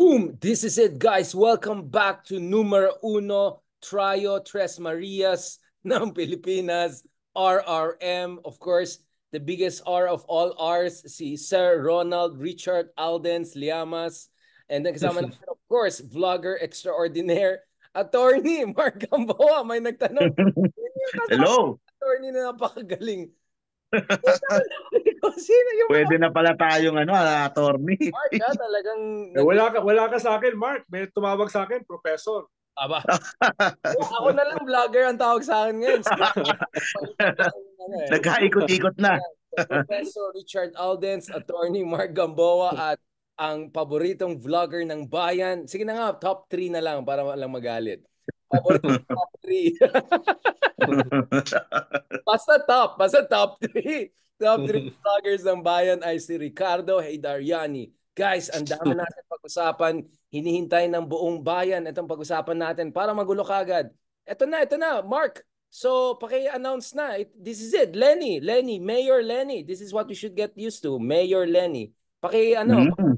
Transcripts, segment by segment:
Boom! This is it, guys. Welcome back to Numero Uno, Trio Tres Marias ng Pilipinas, RRM. Of course, the biggest R of all Rs, si Sir Ronald Richard Aldens Liamas. And then kasama natin, of course, vlogger extraordinaire, attorney Mark Gamboa. May nagtanong. Hello! Attorney na napakagaling. o oh, sino yung Pwede na pala tayong ano, ah, attorney. Mark, ha, ah, talagang... Eh, wala, ka, wala ka sa akin, Mark. May tumawag sa akin, professor. Aba. o, oh, ako na lang vlogger ang tawag sa akin ngayon. Nagkaikot-ikot na. Professor Richard Aldens, attorney Mark Gamboa at ang paboritong vlogger ng bayan. Sige na nga, top 3 na lang para lang magalit. Paborito ko top 3. basta top, basta top 3. Top 3 vloggers ng bayan ay si Ricardo Heydariani. Guys, ang dami natin pag-usapan. Hinihintay ng buong bayan itong pag-usapan natin para magulo kagad. Ito na, ito na, Mark. So, paki-announce na. this is it. Lenny, Lenny, Mayor Lenny. This is what we should get used to. Mayor Lenny. Paki ano, mm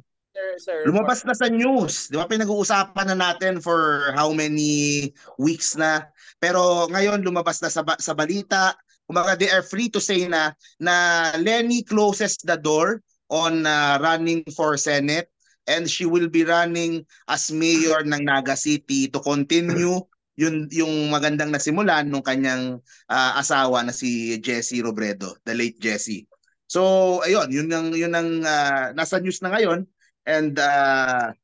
sir. Lumabas na sa news. Di ba pinag-uusapan na natin for how many weeks na. Pero ngayon lumabas na sa, ba- sa balita. Kumbaga they are free to say na na Lenny closes the door on uh, running for Senate and she will be running as mayor ng Naga City to continue yung yung magandang nasimulan nung kanyang uh, asawa na si Jesse Robredo, the late Jesse. So ayun, yun ang yun ang uh, nasa news na ngayon And uh,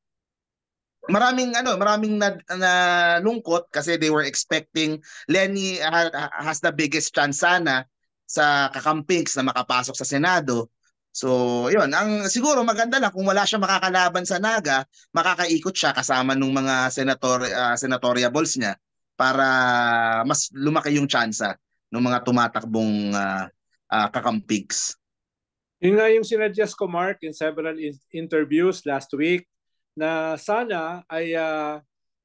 maraming ano, maraming nalungkot na kasi they were expecting Lenny ha, has the biggest chance sana sa kakampings na makapasok sa Senado. So, yun. Ang siguro maganda lang kung wala siya makakalaban sa Naga, makakaikot siya kasama ng mga senator uh, ah, senatoria balls niya para mas lumaki yung tsansa ng mga tumatakbong uh, uh, kakampigs. Yun nga yung sinadjust ko, Mark, in several interviews last week na sana ay uh,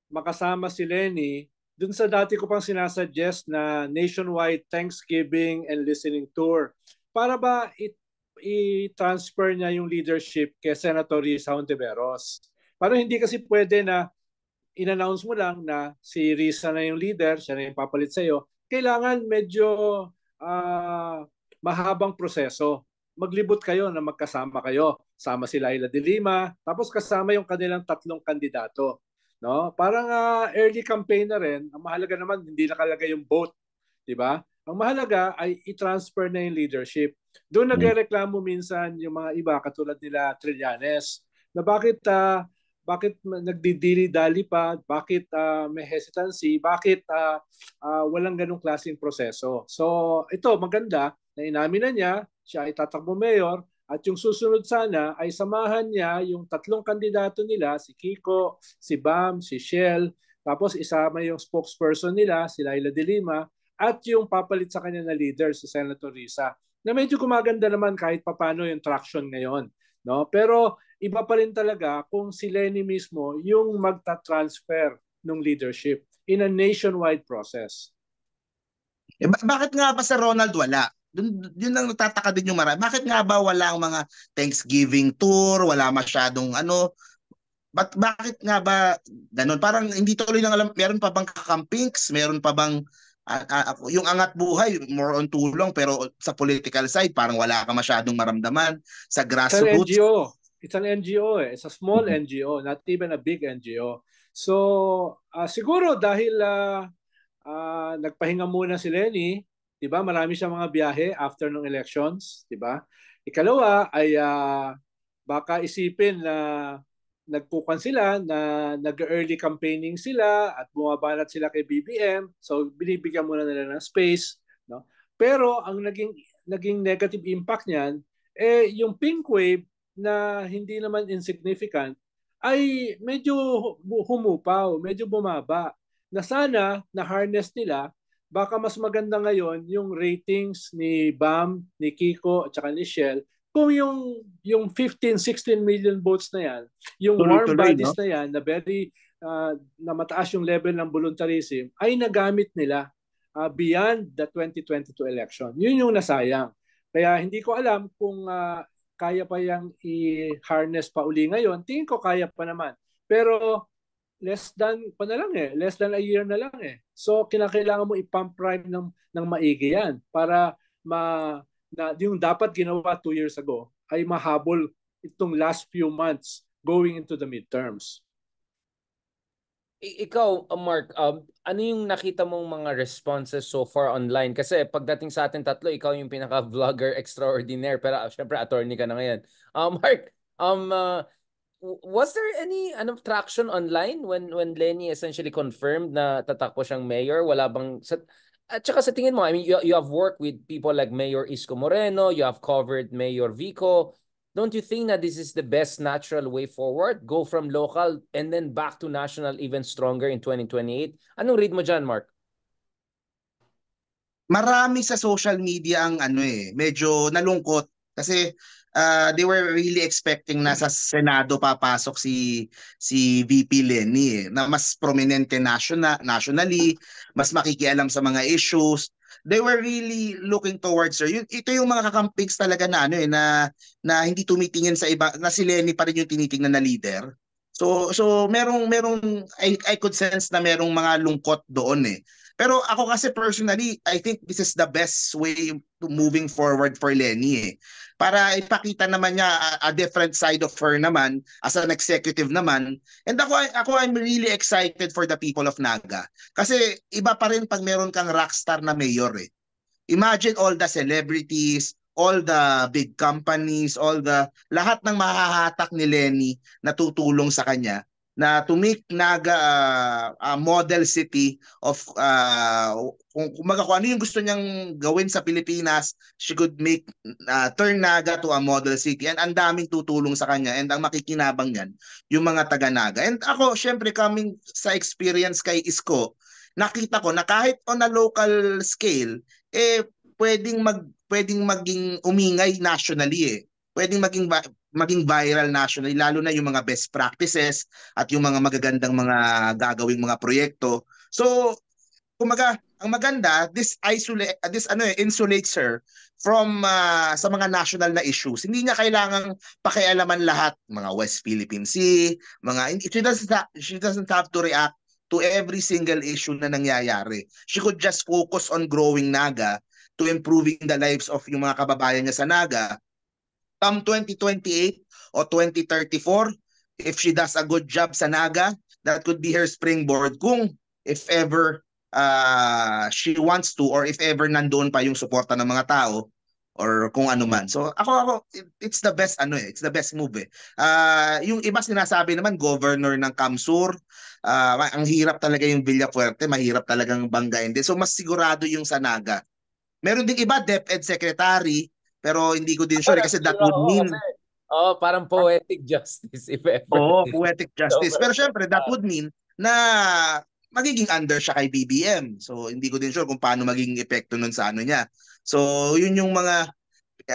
makasama si Lenny dun sa dati ko pang sinasuggest na nationwide Thanksgiving and listening tour para ba it, i-transfer niya yung leadership kay Senator Risa Ontiveros. Parang hindi kasi pwede na in-announce mo lang na si Risa na yung leader, siya na yung papalit sa'yo. Kailangan medyo uh, mahabang proseso maglibot kayo na magkasama kayo. Sama si Laila de Lima, tapos kasama yung kanilang tatlong kandidato. No? Parang uh, early campaign na rin. Ang mahalaga naman, hindi nakalagay yung vote. Di ba? Ang mahalaga ay i-transfer na yung leadership. Doon hmm. nagrereklamo minsan yung mga iba katulad nila Trillanes na bakit uh, bakit nagdidili-dali pa, bakit uh, may hesitancy, bakit uh, uh, walang ganong klaseng proseso. So ito maganda na inamin na niya siya ay tatakbo mayor at yung susunod sana ay samahan niya yung tatlong kandidato nila, si Kiko, si Bam, si Shell, tapos isama yung spokesperson nila, si Laila De Lima, at yung papalit sa kanya na leader, si Senator Risa, na medyo gumaganda naman kahit papano yung traction ngayon. No? Pero iba pa rin talaga kung si Lenny mismo yung magta-transfer ng leadership in a nationwide process. Eh, bakit nga ba sa Ronald wala? Dun, yun lang natataka din yung marami. Bakit nga ba wala ang mga Thanksgiving tour, wala masyadong ano, But bakit nga ba ganun? Parang hindi tuloy nang alam, meron pa bang kakampings? Meron pa bang uh, uh, yung angat buhay, more on tulong, pero sa political side, parang wala ka masyadong maramdaman. Sa grassroots. It's an NGO. It's an NGO eh. It's a small mm-hmm. NGO, not even a big NGO. So, uh, siguro dahil uh, uh, nagpahinga muna si Lenny, 'di ba? Marami siyang mga biyahe after ng elections, 'di ba? Ikalawa ay uh, baka isipin na nagkukan sila na nag-early campaigning sila at bumabanat sila kay BBM. So binibigyan muna nila ng space, no? Pero ang naging naging negative impact niyan eh yung pink wave na hindi naman insignificant ay medyo humupaw, medyo bumaba na sana na harness nila baka mas maganda ngayon yung ratings ni Bam, ni Kiko, at saka ni Shell, kung yung yung 15 16 million votes na yan, yung tuloy, warm tuloy, bodies no? na yan na very uh, na mataas yung level ng voluntarism ay nagamit nila uh, beyond the 2022 election. Yun yung nasayang. Kaya hindi ko alam kung uh, kaya pa yang i-harness pa uli ngayon. Tingin ko kaya pa naman. Pero less than pa na lang eh, less than a year na lang eh. So kinakailangan mo i-pump prime ng ng maigi yan para ma na yung dapat ginawa two years ago ay mahabol itong last few months going into the midterms. Ikaw, Mark, um, ano yung nakita mong mga responses so far online? Kasi pagdating sa atin tatlo, ikaw yung pinaka-vlogger extraordinaire. Pero uh, syempre, attorney ka na ngayon. Uh, Mark, um, uh, was there any an traction online when when Lenny essentially confirmed na tatakbo siyang mayor? Wala bang sa, at saka sa tingin mo, I mean, you, you have worked with people like Mayor Isko Moreno, you have covered Mayor Vico. Don't you think that this is the best natural way forward? Go from local and then back to national even stronger in 2028. Anong read mo dyan, Mark? Marami sa social media ang ano eh, medyo nalungkot kasi uh, they were really expecting na sa Senado papasok si si VP Lenny eh, na mas prominente national nationally, mas makikialam sa mga issues. They were really looking towards her. ito yung mga kakampings talaga na ano eh na na hindi tumitingin sa iba na si Lenny pa rin yung tinitingnan na leader So so merong merong I I could sense na merong mga lungkot doon eh. Pero ako kasi personally, I think this is the best way to moving forward for Lenny eh. Para ipakita naman niya a, a different side of her naman as an executive naman. And ako ako I'm really excited for the people of Naga. Kasi iba pa rin pag meron kang rockstar na mayor eh. Imagine all the celebrities, all the big companies, all the lahat ng mahahatak ni Lenny na tutulong sa kanya na to make Naga uh, ah, a ah, model city of uh, kung kumaga kung ano yung gusto niyang gawin sa Pilipinas, she could make uh, turn Naga to a model city and ang daming tutulong sa kanya and ang makikinabang yan, yung mga taga Naga. And ako syempre coming sa experience kay Isko, nakita ko na kahit on a local scale eh pwedeng mag pwedeng maging umingay nationally eh. Pwedeng maging maging viral nationally lalo na yung mga best practices at yung mga magagandang mga gagawing mga proyekto. So, kumaga, ang maganda, this isolate this ano eh, insulates her from uh, sa mga national na issues. Hindi niya kailangang pakialaman lahat, mga West Philippine Sea, mga she doesn't have, she doesn't have to react to every single issue na nangyayari. She could just focus on growing Naga to improving the lives of yung mga kababayan niya sa Naga, come 2028 o 2034, if she does a good job sa Naga, that could be her springboard kung if ever uh, she wants to or if ever nandoon pa yung suporta ng mga tao or kung ano man. So ako ako it's the best ano eh, it's the best move eh. Uh, yung iba sinasabi naman governor ng Kamsur, uh, ang hirap talaga yung Villafuerte, mahirap talaga banggain din. So mas sigurado yung Sanaga Meron ding iba, DepEd Secretary, pero hindi ko din sure kasi that would mean... Oh, parang poetic justice if ever. oh, poetic justice. Pero syempre, that would mean na magiging under siya kay BBM. So, hindi ko din sure kung paano magiging epekto nun sa ano niya. So, yun yung mga...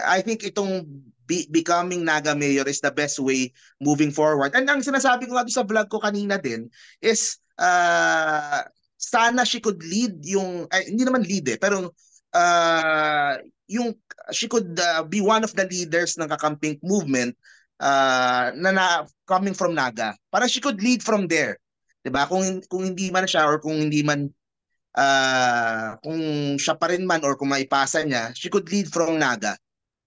I think itong be- becoming Naga Mayor is the best way moving forward. And ang sinasabi ko nga sa vlog ko kanina din is uh, sana she could lead yung... Eh, hindi naman lead eh, pero uh, yung she could uh, be one of the leaders ng kakamping movement uh, na, na coming from Naga. Para she could lead from there. 'Di ba? Kung kung hindi man siya or kung hindi man uh, kung siya pa rin man or kung maipasa niya, she could lead from Naga.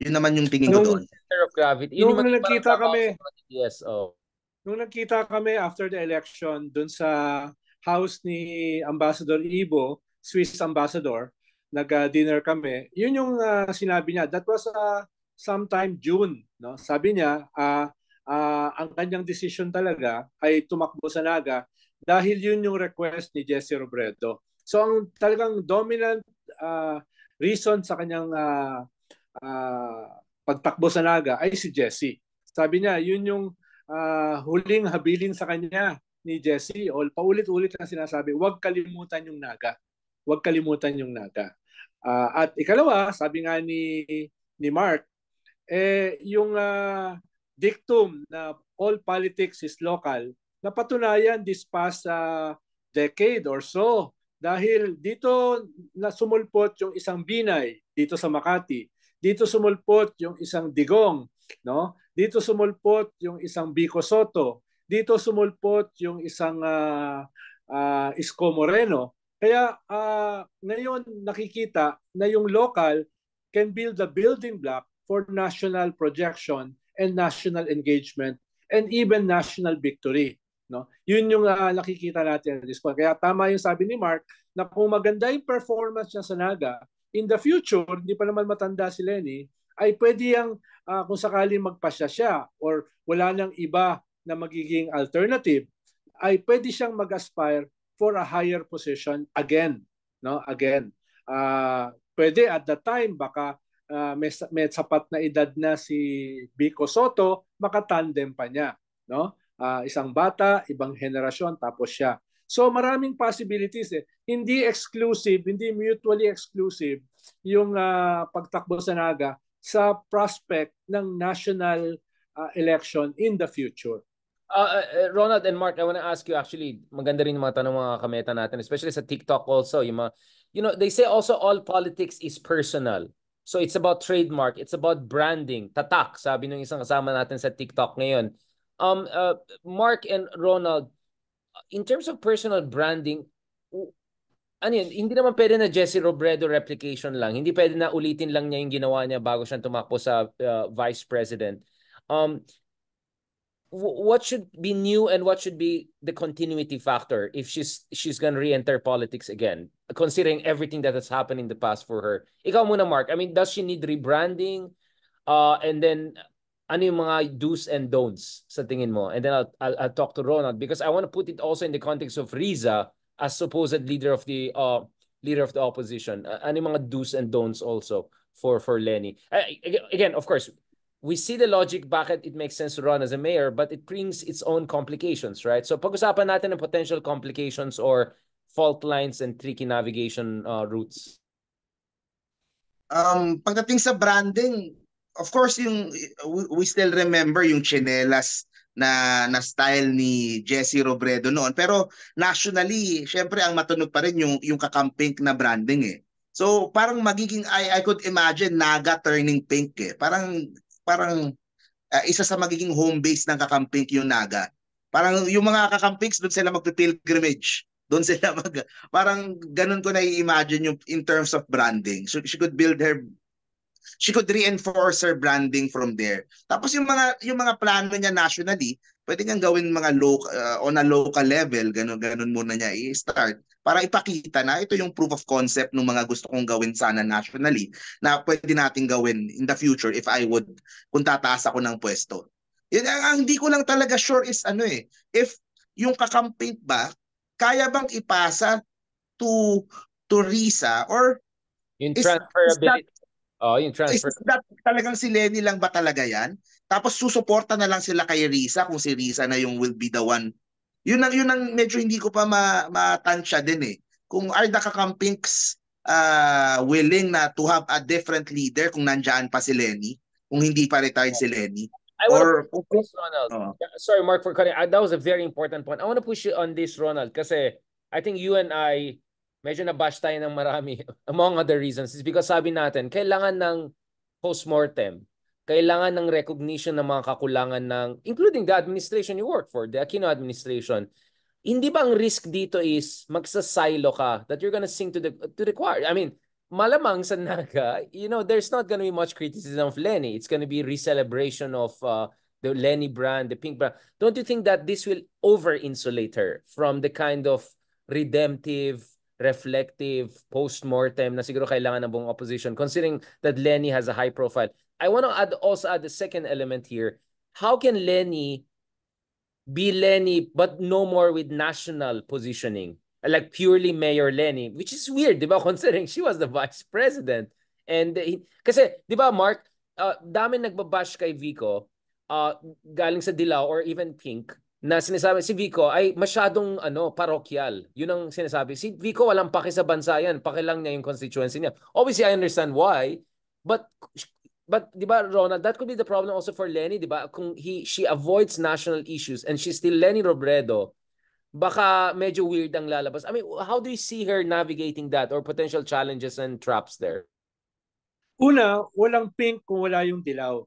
Yun naman yung tingin nung, ko doon. Center of Yun nung nagkita kami. Yes, oh. Nung nakita kami after the election doon sa house ni Ambassador Ibo, Swiss ambassador, nag-dinner kami, yun yung uh, sinabi niya. That was uh, sometime June. No? Sabi niya, uh, uh, ang kanyang decision talaga ay tumakbo sa Naga dahil yun yung request ni Jesse Robredo. So ang talagang dominant uh, reason sa kanyang uh, uh, pagtakbo sa Naga ay si Jesse. Sabi niya, yun yung uh, huling habilin sa kanya ni Jesse. O paulit-ulit na sinasabi, huwag kalimutan yung Naga. Huwag kalimutan yung Naga. Uh, at ikalawa, sabi nga ni ni Mark, eh yung uh, dictum na all politics is local, na patunayan this past uh, decade or so dahil dito na sumulpot yung isang binay dito sa Makati, dito sumulpot yung isang digong, no? Dito sumulpot yung isang Bico dito sumulpot yung isang uh, uh, Isko Moreno. Kaya uh, ngayon nakikita na yung local can build a building block for national projection and national engagement and even national victory. No? Yun yung uh, nakikita natin at this point. Kaya tama yung sabi ni Mark na kung maganda yung performance niya sa NAGA, in the future, hindi pa naman matanda si Lenny, ay pwede yung uh, ah, kung sakali magpasya siya or wala nang iba na magiging alternative, ay pwede siyang mag-aspire for a higher position again no again uh, pwede at the time baka uh, may, may sapat na edad na si Bico Soto makatandem pa niya no uh, isang bata ibang henerasyon tapos siya so maraming possibilities eh. hindi exclusive hindi mutually exclusive yung uh, pagtakbo sa naga sa prospect ng national uh, election in the future Uh, uh, uh, Ronald and Mark, I want to ask you actually, maganda rin yung mga tanong mga kameta natin, especially sa TikTok also, yung mga, you know, they say also all politics is personal. So it's about trademark, it's about branding, tatak, sabi nung isang kasama natin sa TikTok ngayon. Um, uh, Mark and Ronald, in terms of personal branding, ano yun, hindi naman pwede na Jesse Robredo replication lang. Hindi pwede na ulitin lang niya yung ginawa niya bago siya tumakbo sa uh, vice president. Um, what should be new and what should be the continuity factor if she's she's gonna re-enter politics again, considering everything that has happened in the past for her? Ikaw muna, Mark. I mean, does she need rebranding? Uh, and then ano yung mga do's and don'ts sa tingin mo? And then I'll, I'll, I'll talk to Ronald because I want to put it also in the context of Riza as supposed leader of the uh, leader of the opposition. Uh, ano yung mga do's and don'ts also for for Lenny? Uh, again, of course, we see the logic bakit it makes sense to run as a mayor, but it brings its own complications, right? So pag-usapan natin ang potential complications or fault lines and tricky navigation uh, routes. Um, pagdating sa branding, of course, yung we still remember yung chinelas na na style ni Jesse Robredo noon pero nationally syempre ang matunog pa rin yung yung kakampink na branding eh so parang magiging I I could imagine Naga turning pink eh parang parang uh, isa sa magiging home base ng kakamping yung Naga. Parang yung mga kakampings doon sila magpe-pilgrimage. Doon sila mag parang ganun ko na i-imagine yung in terms of branding. So she could build her she could reinforce her branding from there. Tapos yung mga yung mga plano niya nationally, pwede kang gawin mga local, uh, on a local level, ganun, ganun muna niya i-start para ipakita na ito yung proof of concept ng mga gusto kong gawin sana nationally na pwede nating gawin in the future if I would, kung tataas ako ng pwesto. Yun, ang, ang hindi ko lang talaga sure is ano eh, if yung kakampaint ba, kaya bang ipasa to to Risa or in transferability. Is, is that, oh, in transfer. Is that talagang si Lenny lang ba talaga yan? Tapos susuporta na lang sila kay Risa kung si Risa na yung will be the one. Yun ang, yun ang medyo hindi ko pa ma, matansya din eh. Kung are the kakampings uh, ah, willing na to have a different leader kung nandyan pa si Lenny, kung hindi pa retired si Lenny. I or, push Ronald. Uh, Sorry Mark for cutting. Ah, that was a very important point. I want to push you on this Ronald kasi I think you and I medyo na-bash tayo ng marami among other reasons is because sabi natin kailangan ng post-mortem kailangan ng recognition ng mga kakulangan ng, including the administration you work for, the Aquino administration. Hindi ba ang risk dito is magsa-silo ka that you're gonna sink to the to the choir? I mean, malamang sa Naga, you know, there's not gonna be much criticism of Lenny. It's gonna be recelebration of uh, the Lenny brand, the Pink brand. Don't you think that this will over-insulate her from the kind of redemptive reflective post-mortem na siguro kailangan ng buong opposition considering that Lenny has a high profile. I want to add also add the second element here. How can Lenny be Lenny but no more with national positioning? Like purely Mayor Lenny, which is weird, diba? Considering she was the vice president. And he, kasi, di Mark, uh, dami nagbabash kay Vico uh, galing sa Dilaw or even Pink na sinasabi si Vico ay masyadong ano parokyal. Yun ang sinasabi. Si Vico walang paki sa bansa yan. Paki lang niya yung constituency niya. Obviously, I understand why. But but di ba Ronald that could be the problem also for Lenny di ba kung he she avoids national issues and she's still Lenny Robredo baka medyo weird ang lalabas I mean how do you see her navigating that or potential challenges and traps there Una walang pink kung wala yung dilaw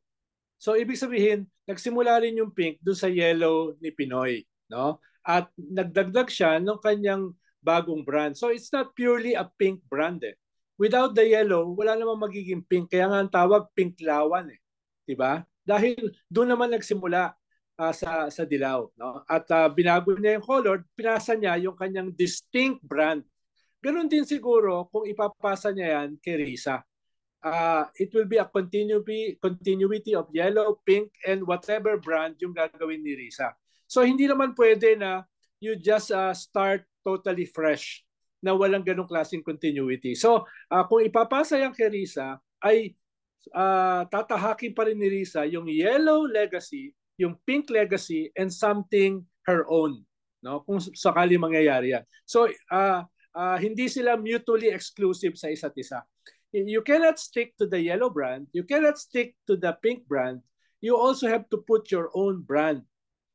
So ibig sabihin nagsimula rin yung pink doon sa yellow ni Pinoy no at nagdagdag siya ng kanyang bagong brand So it's not purely a pink brand eh without the yellow, wala namang magiging pink. Kaya nga ang tawag pink lawan eh. 'Di ba? Dahil doon naman nagsimula uh, sa sa dilaw, no? At uh, binago niya yung color, pinasa niya yung kanyang distinct brand. Ganon din siguro kung ipapasa niya yan kay Risa. Uh, it will be a continuity continuity of yellow, pink and whatever brand yung gagawin ni Risa. So hindi naman pwede na you just uh, start totally fresh na walang ganong klaseng continuity. So, uh, kung ipapasa yung kay Risa, ay uh, tatahakin pa rin ni Risa yung yellow legacy, yung pink legacy, and something her own. No? Kung sakali mangyayari yan. So, uh, uh, hindi sila mutually exclusive sa isa't isa. You cannot stick to the yellow brand. You cannot stick to the pink brand. You also have to put your own brand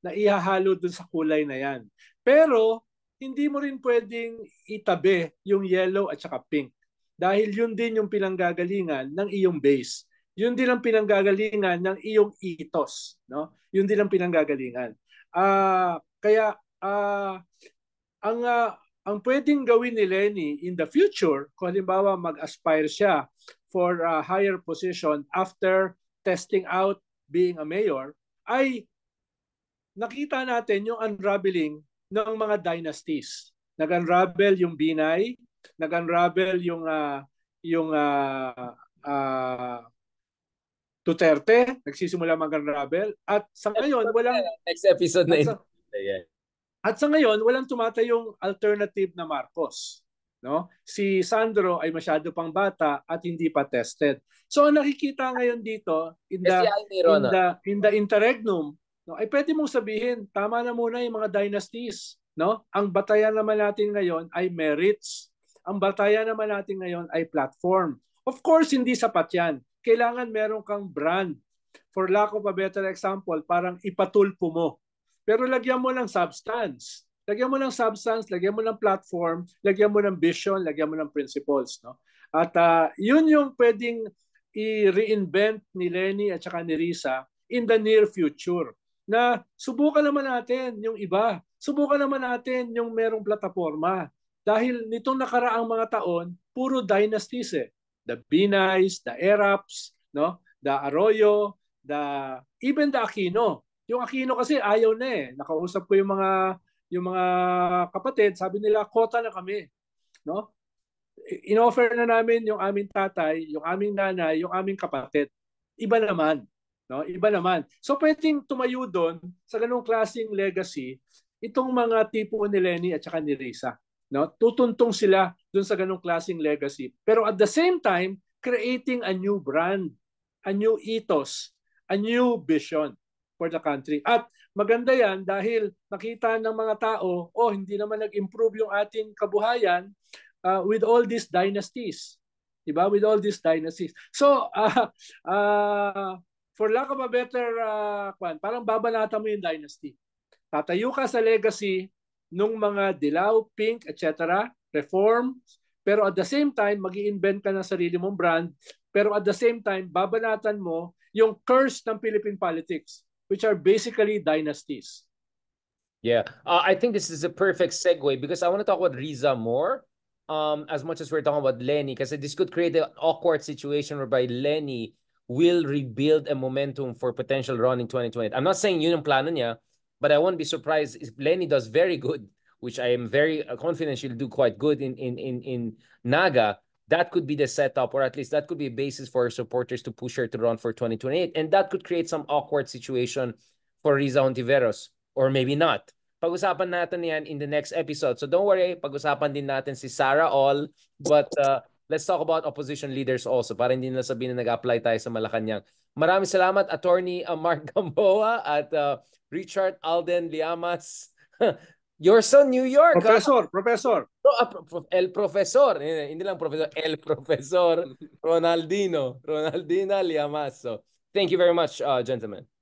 na ihahalo dun sa kulay na yan. Pero hindi mo rin pwedeng itabi yung yellow at saka pink. Dahil yun din yung pinanggagalingan ng iyong base. Yun din ang pinanggagalingan ng iyong ethos. No? Yun din ang pinanggagalingan. Uh, kaya uh, ang, uh, ang pwedeng gawin ni Lenny in the future, kung halimbawa mag-aspire siya for a higher position after testing out being a mayor, ay nakita natin yung unraveling ng mga dynasties. Nag-unravel yung Binay, nag-unravel yung uh, yung uh, uh, Duterte, nagsisimula mag-unravel at sa ngayon walang next episode na ito. Yeah. At sa ngayon walang tumatayong alternative na Marcos, no? Si Sandro ay masyado pang bata at hindi pa tested. So ang nakikita ngayon dito in the in the, in the interregnum No, ay eh, pwede mong sabihin, tama na muna yung mga dynasties, no? Ang batayan naman natin ngayon ay merits. Ang batayan naman natin ngayon ay platform. Of course, hindi sapat 'yan. Kailangan meron kang brand. For lack of a better example, parang ipatulpo mo. Pero lagyan mo lang substance. Lagyan mo ng substance, lagyan mo ng platform, lagyan mo ng vision, lagyan mo ng principles, no? At uh, yun yung pwedeng i-reinvent ni Lenny at saka ni Risa in the near future na subukan naman natin yung iba. Subukan naman natin yung merong plataforma. Dahil nitong nakaraang mga taon, puro dynasties eh. The Binays, the Eraps, no? the Arroyo, the even the Aquino. Yung Aquino kasi ayaw na eh. Nakausap ko yung mga yung mga kapatid, sabi nila kota na kami, no? Inoffer na namin yung aming tatay, yung aming nanay, yung aming kapatid. Iba naman. No? Iba naman. So pwedeng tumayo doon sa ganung klaseng legacy itong mga tipo ni Lenny at saka ni Risa. No? Tutuntong sila doon sa ganung klaseng legacy. Pero at the same time, creating a new brand, a new ethos, a new vision for the country. At maganda yan dahil nakita ng mga tao, oh hindi naman nag-improve yung ating kabuhayan uh, with all these dynasties. Diba? With all these dynasties. So, uh, uh, for lack of a better, uh, kwan, parang babanata mo yung dynasty. Tatayo ka sa legacy nung mga dilaw, pink, etc., reform, pero at the same time, mag invent ka ng sarili mong brand, pero at the same time, babanatan mo yung curse ng Philippine politics, which are basically dynasties. Yeah, uh, I think this is a perfect segue because I want to talk about Riza more um, as much as we're talking about Lenny because this could create an awkward situation whereby Lenny will rebuild a momentum for potential run in 2020. I'm not saying Union plan niya, but I won't be surprised if Lenny does very good, which I am very uh, confident she'll do quite good in in in in Naga. That could be the setup, or at least that could be a basis for her supporters to push her to run for 2028. And that could create some awkward situation for Riza Ontiveros, or maybe not. Pag-usapan natin yan in the next episode. So don't worry, pag-usapan din natin si Sarah All. But uh, Let's talk about opposition leaders also para hindi na sabihin na nag-apply tayo sa Malacanang. Maraming salamat Attorney uh, Mark Gamboa at uh, Richard Alden Liamas. You're so New York. Ah. Professor, ha? professor. So, uh, ah, prof, el professor. Eh, hindi lang professor, el professor Ronaldino, Ronaldina Liamas. So, thank you very much uh, gentlemen.